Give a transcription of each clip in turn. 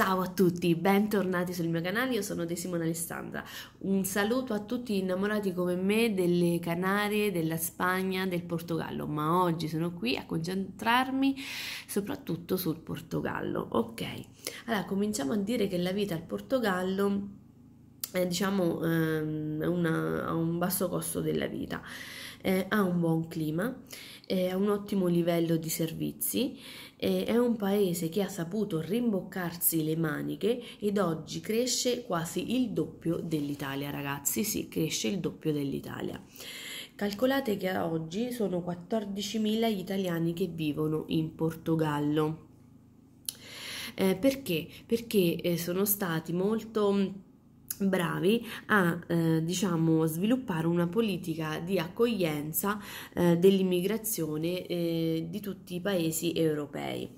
Ciao a tutti, bentornati sul mio canale, io sono De Simone Alessandra. Un saluto a tutti innamorati come me delle Canarie, della Spagna, del Portogallo, ma oggi sono qui a concentrarmi soprattutto sul Portogallo. Ok, allora cominciamo a dire che la vita al Portogallo è, eh, diciamo, ehm, basso costo della vita, eh, ha un buon clima, eh, ha un ottimo livello di servizi, eh, è un paese che ha saputo rimboccarsi le maniche ed oggi cresce quasi il doppio dell'Italia, ragazzi, sì, cresce il doppio dell'Italia. Calcolate che oggi sono 14.000 gli italiani che vivono in Portogallo. Eh, perché? Perché eh, sono stati molto bravi a eh, diciamo, sviluppare una politica di accoglienza eh, dell'immigrazione eh, di tutti i paesi europei.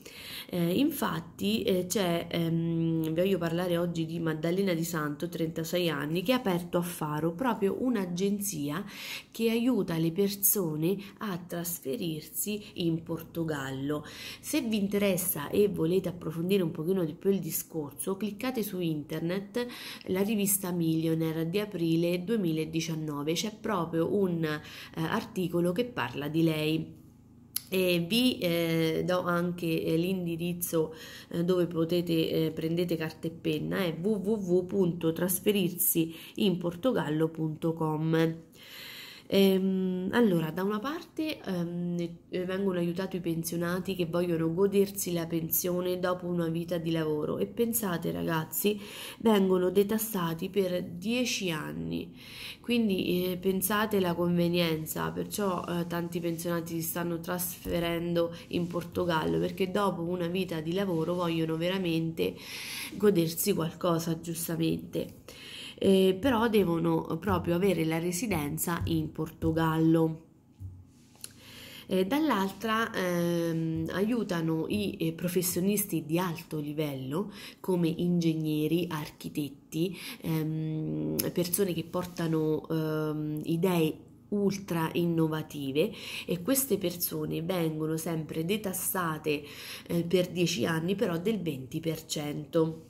Eh, infatti eh, c'è, ehm, voglio parlare oggi di Maddalena Di Santo, 36 anni, che ha aperto a Faro proprio un'agenzia che aiuta le persone a trasferirsi in Portogallo. Se vi interessa e volete approfondire un pochino di più il discorso, cliccate su internet la rivista rivista Millionaire di aprile 2019, c'è proprio un eh, articolo che parla di lei. E vi eh, do anche eh, l'indirizzo eh, dove potete eh, prendete carta e penna è www.trasferirsiinportogallo.com Ehm, allora, da una parte ehm, vengono aiutati i pensionati che vogliono godersi la pensione dopo una vita di lavoro e pensate ragazzi, vengono detassati per 10 anni, quindi eh, pensate la convenienza, perciò eh, tanti pensionati si stanno trasferendo in Portogallo perché dopo una vita di lavoro vogliono veramente godersi qualcosa giustamente eh, però devono proprio avere la residenza in Portogallo. Eh, dall'altra ehm, aiutano i eh, professionisti di alto livello come ingegneri, architetti, ehm, persone che portano ehm, idee ultra innovative e queste persone vengono sempre detassate eh, per 10 anni però del 20%.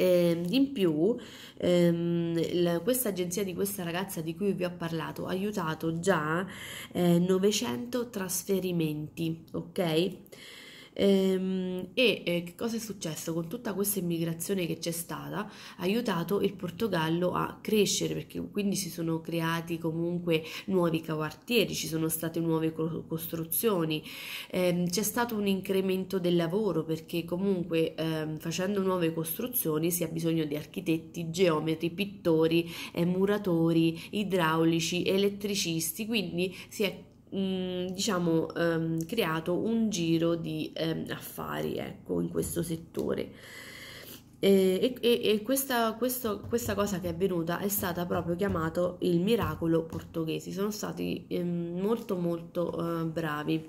Eh, in più, ehm, la, questa agenzia di questa ragazza di cui vi ho parlato ha aiutato già eh, 900 trasferimenti, ok? Ehm, e eh, che cosa è successo? Con tutta questa immigrazione che c'è stata, ha aiutato il Portogallo a crescere perché quindi si sono creati comunque nuovi quartieri, ci sono state nuove costruzioni, ehm, c'è stato un incremento del lavoro perché comunque ehm, facendo nuove costruzioni si ha bisogno di architetti, geometri, pittori, eh, muratori, idraulici, elettricisti, quindi si è Mm, diciamo ehm, creato un giro di ehm, affari ecco, in questo settore. E, e, e questa, questo, questa, cosa che è avvenuta è stata proprio chiamata il miracolo portoghese. Sono stati ehm, molto molto eh, bravi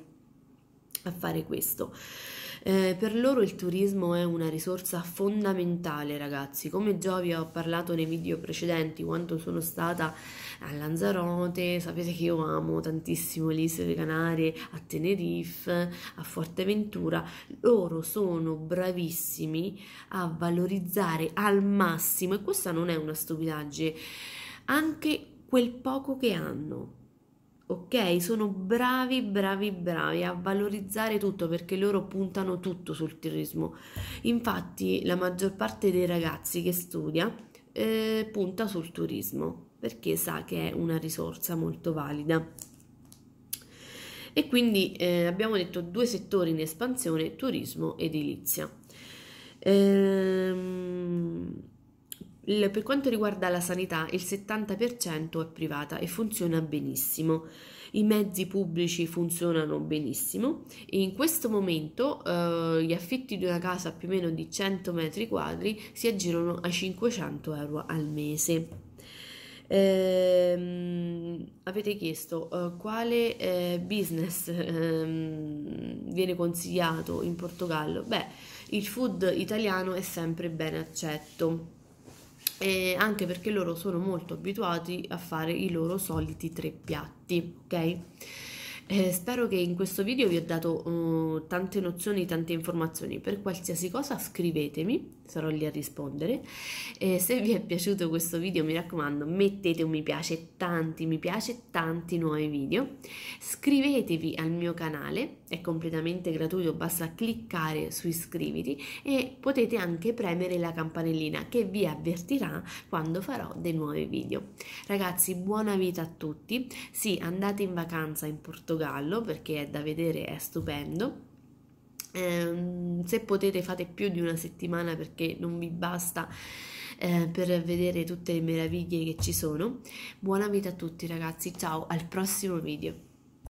a fare questo. Eh, per loro il turismo è una risorsa fondamentale, ragazzi. Come già vi ho parlato nei video precedenti, quando sono stata a Lanzarote, sapete che io amo tantissimo le Isole Canarie, a Tenerife, a Forteventura. Loro sono bravissimi a valorizzare al massimo, e questa non è una stupidaggine, anche quel poco che hanno ok? Sono bravi, bravi, bravi a valorizzare tutto perché loro puntano tutto sul turismo. Infatti la maggior parte dei ragazzi che studia eh, punta sul turismo perché sa che è una risorsa molto valida. E quindi eh, abbiamo detto due settori in espansione, turismo ed edilizia. Ehm, per quanto riguarda la sanità, il 70% è privata e funziona benissimo i mezzi pubblici funzionano benissimo e in questo momento eh, gli affitti di una casa più o meno di 100 metri quadri si aggirano a 500 euro al mese. Eh, avete chiesto eh, quale eh, business ehm, viene consigliato in Portogallo? Beh, il food italiano è sempre ben accetto e anche perché loro sono molto abituati a fare i loro soliti tre piatti, ok? Eh, spero che in questo video vi ho dato uh, tante nozioni, tante informazioni. Per qualsiasi cosa scrivetemi, sarò lì a rispondere. Eh, se vi è piaciuto questo video mi raccomando mettete un mi piace, tanti mi piace, tanti nuovi video. Iscrivetevi al mio canale, è completamente gratuito, basta cliccare su iscriviti e potete anche premere la campanellina che vi avvertirà quando farò dei nuovi video. Ragazzi, buona vita a tutti. Sì, andate in vacanza in Portogallo Portogallo perché è da vedere, è stupendo. Eh, se potete fate più di una settimana perché non vi basta eh, per vedere tutte le meraviglie che ci sono. Buona vita a tutti ragazzi, ciao al prossimo video.